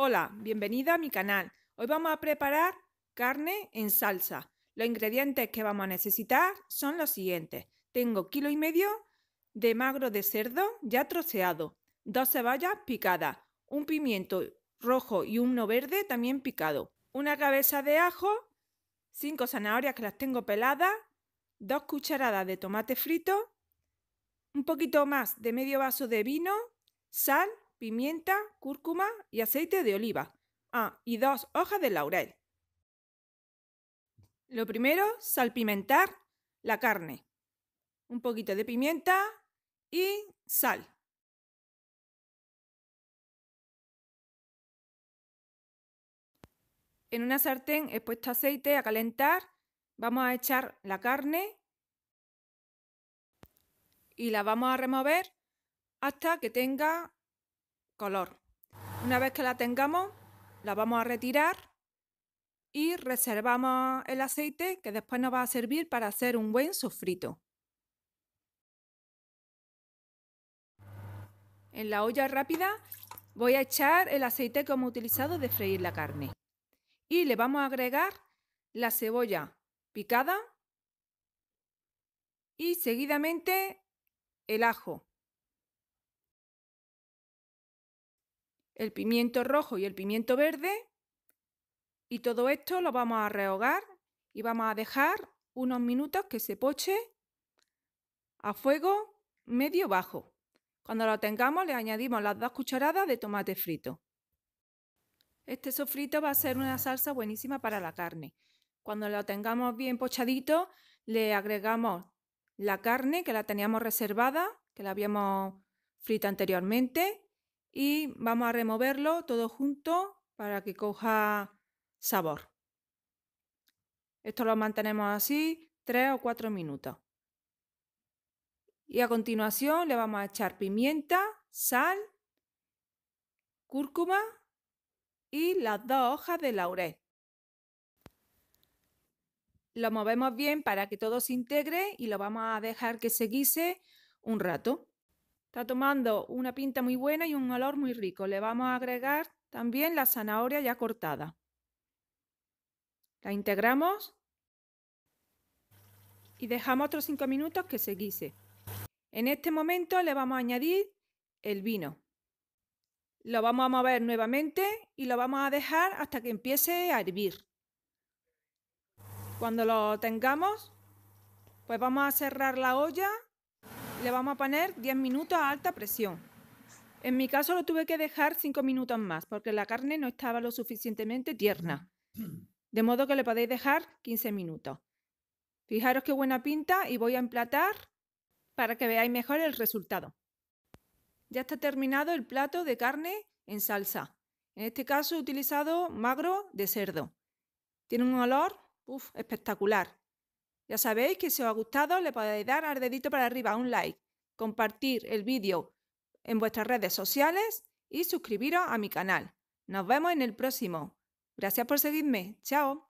Hola, bienvenida a mi canal. Hoy vamos a preparar carne en salsa. Los ingredientes que vamos a necesitar son los siguientes. Tengo kilo y medio de magro de cerdo ya troceado, dos cebollas picadas, un pimiento rojo y uno verde también picado, una cabeza de ajo, cinco zanahorias que las tengo peladas, dos cucharadas de tomate frito, un poquito más de medio vaso de vino, sal pimienta, cúrcuma y aceite de oliva. Ah, y dos hojas de laurel. Lo primero, salpimentar la carne. Un poquito de pimienta y sal. En una sartén he puesto aceite a calentar. Vamos a echar la carne y la vamos a remover hasta que tenga color. Una vez que la tengamos, la vamos a retirar y reservamos el aceite que después nos va a servir para hacer un buen sofrito. En la olla rápida voy a echar el aceite que hemos utilizado de freír la carne y le vamos a agregar la cebolla picada y seguidamente el ajo el pimiento rojo y el pimiento verde. Y todo esto lo vamos a rehogar y vamos a dejar unos minutos que se poche a fuego medio bajo. Cuando lo tengamos le añadimos las dos cucharadas de tomate frito. Este sofrito va a ser una salsa buenísima para la carne. Cuando lo tengamos bien pochadito le agregamos la carne que la teníamos reservada, que la habíamos frita anteriormente, y vamos a removerlo todo junto para que coja sabor. Esto lo mantenemos así tres o 4 minutos. Y a continuación le vamos a echar pimienta, sal, cúrcuma y las dos hojas de laurel. Lo movemos bien para que todo se integre y lo vamos a dejar que se guise un rato. Está tomando una pinta muy buena y un olor muy rico. Le vamos a agregar también la zanahoria ya cortada. La integramos y dejamos otros 5 minutos que se guise. En este momento le vamos a añadir el vino. Lo vamos a mover nuevamente y lo vamos a dejar hasta que empiece a hervir. Cuando lo tengamos, pues vamos a cerrar la olla le vamos a poner 10 minutos a alta presión. En mi caso lo tuve que dejar 5 minutos más porque la carne no estaba lo suficientemente tierna. De modo que le podéis dejar 15 minutos. Fijaros qué buena pinta y voy a emplatar para que veáis mejor el resultado. Ya está terminado el plato de carne en salsa. En este caso he utilizado magro de cerdo. Tiene un olor espectacular. Ya sabéis que si os ha gustado le podéis dar al dedito para arriba un like, compartir el vídeo en vuestras redes sociales y suscribiros a mi canal. Nos vemos en el próximo. Gracias por seguirme. Chao.